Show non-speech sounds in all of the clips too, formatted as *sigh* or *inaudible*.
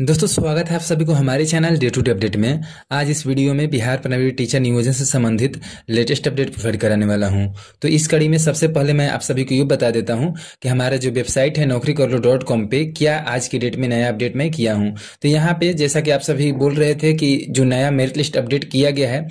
दोस्तों स्वागत है आप सभी को हमारे channel day to day update में आज इस वीडियो में बिहार प्राइमरी टीचर नियोजन से संबंधित लेटेस्ट अपडेट प्रोवाइड कराने वाला हूं तो इस कड़ी में सबसे पहले मैं आप सभी को ये बता देता हूं कि हमारा जो वेबसाइट है नौकरी कॉलो डॉट कॉम पे क्या आज की डेट में नया अपडेट मैं किया हूँ तो यहाँ पे जैसा कि आप सभी बोल रहे थे कि जो नया मेरिट लिस्ट अपडेट किया गया है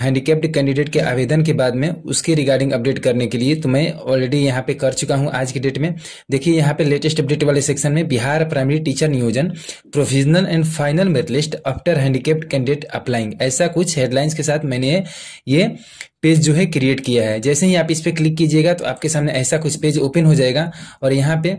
हैंडीकेप्ड कैंडिडेट के आवेदन के बाद में उसके रिगार्डिंग अपडेट करने के लिए तो मैं ऑलरेडी यहाँ पे कर चुका हूँ आज की डेट में देखिए यहाँ पे लेटेस्ट अपडेट वाले सेक्शन में बिहार प्राइमरी टीचर नियोजन provisional and final merit list after handicapped candidate applying ऐसा कुछ हेडलाइंस के साथ मैंने ये पेज जो है क्रिएट किया है जैसे ही आप इस पर क्लिक कीजिएगा तो आपके सामने ऐसा कुछ पेज ओपन हो जाएगा और यहाँ पे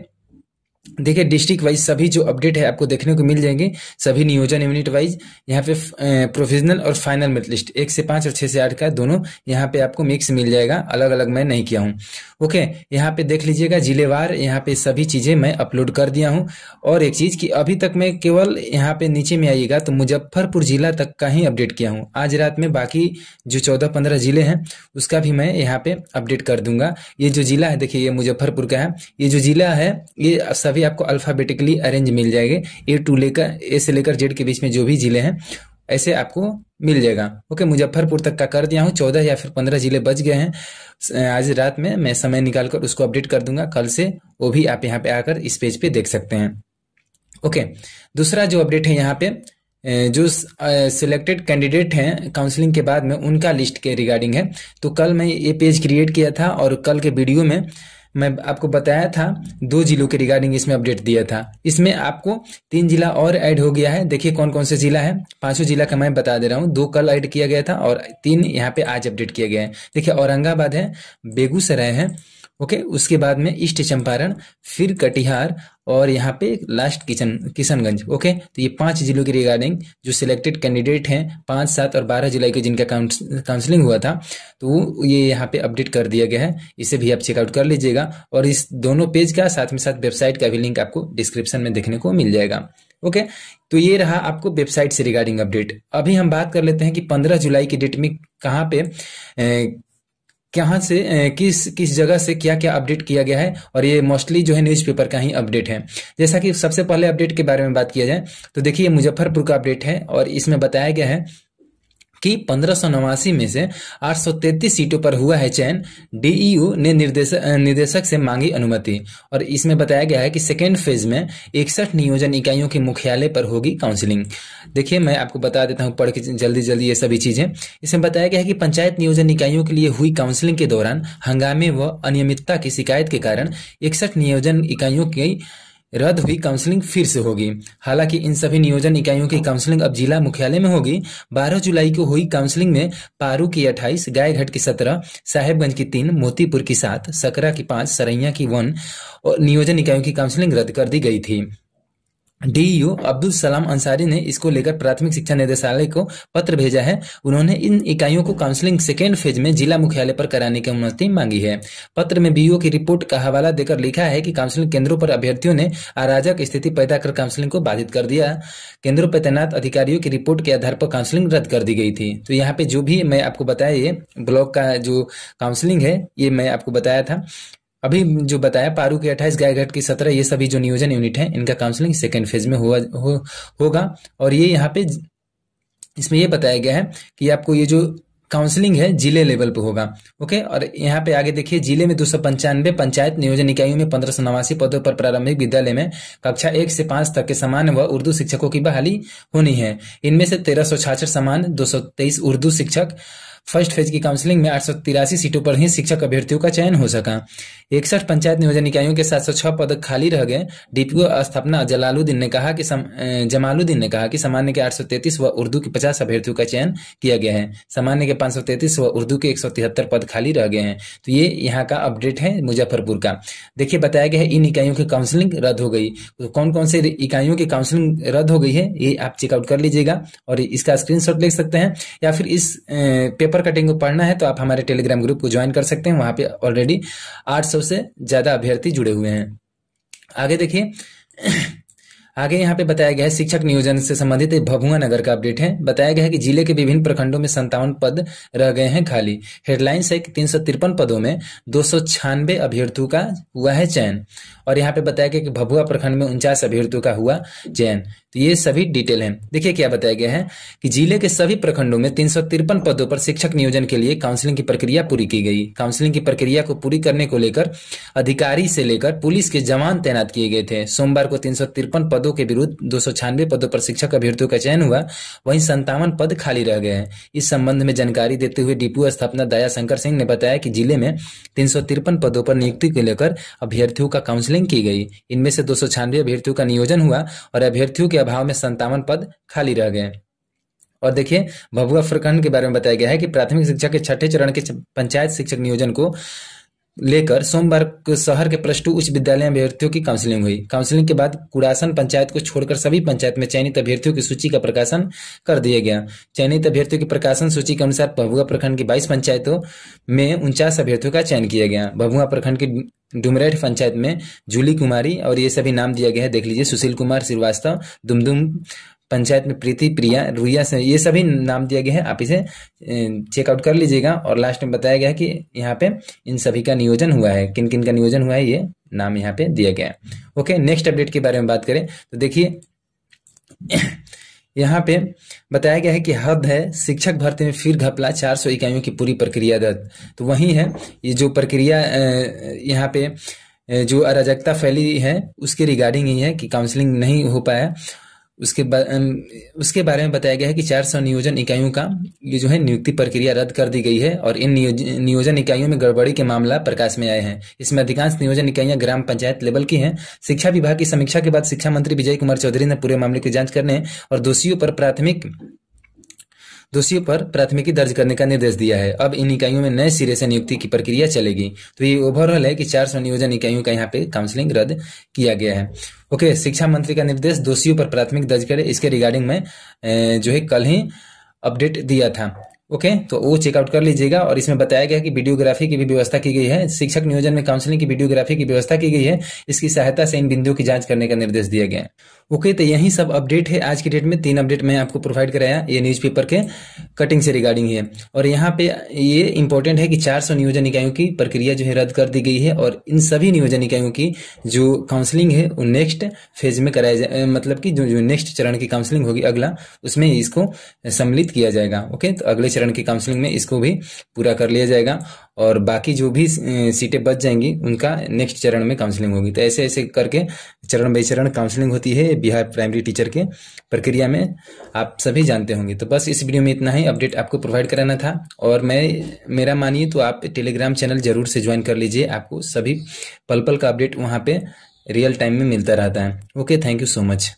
देखिए डिस्ट्रिक्ट वाइज सभी जो अपडेट है आपको देखने को मिल जाएंगे सभी नियोजन यूनिट वाइज यहाँ पे प्रोविजनल और फाइनल मेरिट लिस्ट एक से पांच और छह से आठ का दोनों यहाँ पे आपको मिक्स मिल जाएगा अलग अलग मैं नहीं किया हूँ ओके यहाँ पे देख लीजिएगा जिलेवार यहाँ पे सभी चीज़ें मैं अपलोड कर दिया हूँ और एक चीज़ की अभी तक मैं केवल यहाँ पे नीचे में आइएगा तो मुजफ्फरपुर जिला तक का ही अपडेट किया हूँ आज रात में बाकी जो चौदह पंद्रह जिले हैं उसका भी मैं यहाँ पे अपडेट कर दूंगा ये जो जिला है देखिये ये मुजफ्फरपुर का है ये जो जिला है ये सभी सभी आपको अल्फ़ाबेटिकली अरेंज मिल जाएंगे ए टू लेकर ए से लेकर जेड के बीच में जो भी जिले हैं ऐसे आपको मिल जाएगा ओके मुजफ्फरपुर तक का कर दिया हूँ चौदह या फिर पंद्रह जिले बच गए हैं आज रात में मैं समय निकाल कर उसको अपडेट कर दूंगा कल से वो भी आप यहाँ पे आकर इस पेज पे देख सकते हैं ओके दूसरा जो अपडेट है यहाँ पे जो सिलेक्टेड कैंडिडेट हैं काउंसलिंग के बाद में उनका लिस्ट के रिगार्डिंग है तो कल मैं ये पेज क्रिएट किया था और कल के वीडियो में मैं आपको बताया था दो जिलों के रिगार्डिंग इसमें अपडेट दिया था इसमें आपको तीन जिला और ऐड हो गया है देखिए कौन कौन से जिला है पांचों जिला का मैं बता दे रहा हूँ दो कल ऐड किया गया था और तीन यहाँ पे आज अपडेट किया गया है देखिए औरंगाबाद है बेगूसराय है ओके उसके बाद में ईस्ट चंपारण फिर कटिहार और यहाँ पे लास्ट किचन किशनगंज ओके तो ये पांच जिलों की रिगार्डिंग जो सिलेक्टेड कैंडिडेट हैं पाँच सात और बारह जुलाई को जिनका काउंसलिंग हुआ था तो ये यहाँ पे अपडेट कर दिया गया है इसे भी आप चेकआउट कर लीजिएगा और इस दोनों पेज का साथ में साथ वेबसाइट का भी लिंक आपको डिस्क्रिप्शन में देखने को मिल जाएगा ओके okay, तो ये रहा आपको वेबसाइट से रिगार्डिंग अपडेट अभी हम बात कर लेते हैं कि पंद्रह जुलाई की डेट में कहाँ पे कहाँ से किस किस जगह से क्या क्या अपडेट किया गया है और ये मोस्टली जो है न्यूज़पेपर का ही अपडेट है जैसा कि सबसे पहले अपडेट के बारे में बात किया जाए तो देखिए मुजफ्फरपुर का अपडेट है और इसमें बताया गया है कि पंद्रह में से 833 सीटों पर हुआ है चयन डीईयू ने निर्देश निदेशक से मांगी अनुमति और इसमें बताया गया है कि सेकेंड फेज में इकसठ नियोजन इकाइयों के मुख्यालय पर होगी काउंसिलिंग देखिए मैं आपको बता देता हूँ पढ़ के जल्दी जल्दी ये सभी चीज़ें इसमें बताया गया है कि पंचायत नियोजन इकाइयों के लिए हुई काउंसिलिंग के दौरान हंगामे व अनियमितता की शिकायत के कारण इकसठ नियोजन इकाइयों की रद्द हुई काउंसलिंग फिर से होगी हालांकि इन सभी नियोजन इकाइयों की काउंसलिंग अब जिला मुख्यालय में होगी 12 जुलाई को हुई काउंसलिंग में पारू की 28, गायघट की 17, साहेबगंज की 3, मोतीपुर की 7, सकरा की 5, सरैया की 1 और नियोजन इकाइयों की काउंसलिंग रद्द कर दी गई थी डीयू अब्दुल सलाम अंसारी ने इसको लेकर प्राथमिक शिक्षा निदेशालय को पत्र भेजा है उन्होंने इन इकाइयों को काउंसलिंग सेकेंड फेज में जिला मुख्यालय पर कराने की अनुमति मांगी है पत्र में बीओ की रिपोर्ट का हवाला देकर लिखा है कि काउंसलिंग केंद्रों पर अभ्यर्थियों ने अराजक स्थिति पैदा कर काउंसलिंग को बाधित कर दिया केंद्रों पर तैनात अधिकारियों की रिपोर्ट के आधार पर काउंसलिंग रद्द कर दी गई थी तो यहाँ पे जो भी मैं आपको बताया ये ब्लॉक का जो काउंसलिंग है ये मैं आपको बताया था अभी जो बताया पारू के 28 गायघाट की 17 ये सभी जो नियोजन यूनिट हैं इनका काउंसलिंग सेकेंड फेज में हुआ हो, होगा और ये यहाँ पे इसमें यह बताया गया है कि आपको ये जो काउंसलिंग है जिले लेवल पे होगा ओके और यहाँ पे आगे देखिए जिले में दो सौ पंचानवे पंचायत नियोजन इकाइयों में पंद्रह सौ नवासी पदों पर प्रारंभिक विद्यालय में कक्षा एक से पांच तक के समान व उर्दू शिक्षकों की बहाली होनी है इनमें से तेरह सौ छाछठ समान दो सौ तेईस उर्दू शिक्षक फर्स्ट फेज की काउंसलिंग में आठ सीटों पर ही शिक्षक अभ्यर्थियों का चयन हो सका इकसठ पंचायत नियोजन इकाइयों के सात पद खाली रह गए डीपीओ स्थापना जलालुद्दीन ने कहा कि सम, जमालुद्दीन ने कहा कि सामान्य के 833 व उर्दू के 50 अभ्यर्थियों का चयन किया गया है सामान्य के 533 व उर्दू के एक पद खाली रह गए हैं तो ये यहाँ का अपडेट है मुजफ्फरपुर का देखिए बताया गया है इन इकाइयों की काउंसलिंग रद्द हो गई तो कौन कौन से इकाइयों की काउंसलिंग रद्द हो गई है ये आप चेकआउट कर लीजिएगा और इसका स्क्रीन ले सकते हैं या फिर इस पेपर पेपर कटिंग को पढ़ना है तो आप हमारे टेलीग्राम ग्रुप को ज्वाइन कर सकते हैं वहां पे ऑलरेडी आठ सौ से ज़्यादा अभ्यर्थी जुड़े हुए हैं आगे देखिए आगे यहाँ पे बताया गया है शिक्षक नियोजन से संबंधित भभुआ नगर का अपडेट है बताया गया है कि जिले के विभिन्न प्रखंडों में संतावन पद रह गए हैं खाली हेडलाइंस है कि तीन सौ तिरपन पदों में दो सौ अभ्यर्थियों का हुआ है चयन और यहाँ पे बताया गया कि भभुआ प्रखंड में उनचास अभ्यर्थियों का हुआ चयन तो ये सभी डिटेल है देखिये क्या बताया गया है कि जिले के सभी प्रखंडों में तीन पदों पर शिक्षक नियोजन के लिए काउंसिलिंग की प्रक्रिया पूरी की गई काउंसिलिंग की प्रक्रिया को पूरी करने को लेकर अधिकारी से लेकर पुलिस के जवान तैनात किए गए थे सोमवार को तीन पदों पदों के विरुद्ध दो पदों पर शिक्षक अभ्यर्थियों का चयन हुआ वहीं संतावन पद खाली रह गए हैं इस संबंध में जानकारी देते हुए डिपू स्थापना दया शंकर सिंह ने बताया कि जिले में तीन पदों पर नियुक्ति को लेकर अभ्यर्थियों का काउंसलिंग की गई इनमें से दो अभ्यर्थियों का नियोजन हुआ और अभ्यर्थियों के अभाव में संतावन पद खाली रह गए और देखिए भभुआ प्रखंड के बारे में बताया गया है कि प्राथमिक शिक्षा के छठे चरण के पंचायत शिक्षक नियोजन को लेकर सोमवार को शहर के प्लस टू उच्च विद्यालय में अभ्यर्थियों की काउंसलिंग हुई काउंसलिंग के बाद कुड़ासन पंचायत को छोड़कर सभी पंचायत में चयनित अभ्यर्थियों की सूची का प्रकाशन कर दिया गया चयनित अभ्यर्थियों की प्रकाशन सूची के अनुसार भभुआ प्रखंड की 22 पंचायतों में उनचास अभ्यर्थियों का चयन किया गया भभुआ प्रखंड की डुमरेठ पंचायत में जूली कुमारी और ये सभी नाम दिया गया है देख लीजिए सुशील कुमार श्रीवास्तव दुमदुम पंचायत में प्रीति प्रिया रुया से ये सभी नाम दिया गया है आप इसे चेकआउट कर लीजिएगा और लास्ट में बताया गया है कि यहाँ पे इन सभी का नियोजन हुआ है किन किन का नियोजन हुआ है ये नाम यहाँ पे दिया गया है ओके नेक्स्ट अपडेट के बारे में बात करें तो देखिए *coughs* यहाँ पे बताया गया है कि हद है शिक्षक भर्ती में फिर घपला 400 इकाइयों की पूरी प्रक्रिया दर्द तो वही है ये जो प्रक्रिया यहाँ पे जो अराजकता फैली है उसके रिगार्डिंग ही है कि काउंसलिंग नहीं हो पाया उसके बा, उसके बारे में बताया गया है कि 400 नियोजन इकाइयों का ये जो है नियुक्ति प्रक्रिया रद्द कर दी गई है और इन नियोज, नियोजन इकाइयों में गड़बड़ी के मामला प्रकाश में आए हैं इसमें अधिकांश नियोजन इकाइयां ग्राम पंचायत लेवल की हैं शिक्षा विभाग की समीक्षा के बाद शिक्षा मंत्री विजय कुमार चौधरी ने पूरे मामले की जांच करने और दोषियों पर प्राथमिक दोषियों पर प्राथमिकी दर्ज करने का निर्देश दिया है अब इन इकाइयों में नए सिरे से नियुक्ति की प्रक्रिया चलेगी तो ये ओवरऑल है कि चार सौ नियोजन इकाइयों का यहाँ पे काउंसलिंग रद्द किया गया है ओके शिक्षा मंत्री का निर्देश दोषियों पर प्राथमिक दर्ज करे इसके रिगार्डिंग में जो है कल ही अपडेट दिया था ओके okay, तो वो चेकआउट कर लीजिएगा और इसमें बताया गया कि वीडियोग्राफी की भी व्यवस्था की गई है शिक्षक नियोजन में काउंसलिंग की वीडियोग्राफी की व्यवस्था की गई है इसकी सहायता से इन बिंदुओं की जांच करने का निर्देश दिया गया है ओके तो यही सब अपडेट है आज की डेट में तीन अपडेट मैं आपको प्रोवाइड कराया ये न्यूज़पेपर के कटिंग से रिगार्डिंग है और यहाँ पे ये इंपॉर्टेंट है कि 400 नियोजन इकाइयों की प्रक्रिया जो है रद्द कर दी गई है और इन सभी नियोजन इकाइयों की जो काउंसलिंग है वो नेक्स्ट फेज में कराया जाए मतलब कि जो जो नेक्स्ट चरण की काउंसलिंग होगी अगला उसमें इसको सम्मिलित किया जाएगा ओके तो अगले चरण की काउंसलिंग में इसको भी पूरा कर लिया जाएगा और बाकी जो भी सीटें बच जाएंगी उनका नेक्स्ट चरण में काउंसलिंग होगी तो ऐसे ऐसे करके चरण बाई चरण काउंसलिंग होती है बिहार प्राइमरी टीचर के प्रक्रिया में आप सभी जानते होंगे तो बस इस वीडियो में इतना ही अपडेट आपको प्रोवाइड कराना था और मैं मेरा मानिए तो आप टेलीग्राम चैनल जरूर से ज्वाइन कर लीजिए आपको सभी पल पल का अपडेट वहाँ पर रियल टाइम में मिलता रहता है okay thank you so much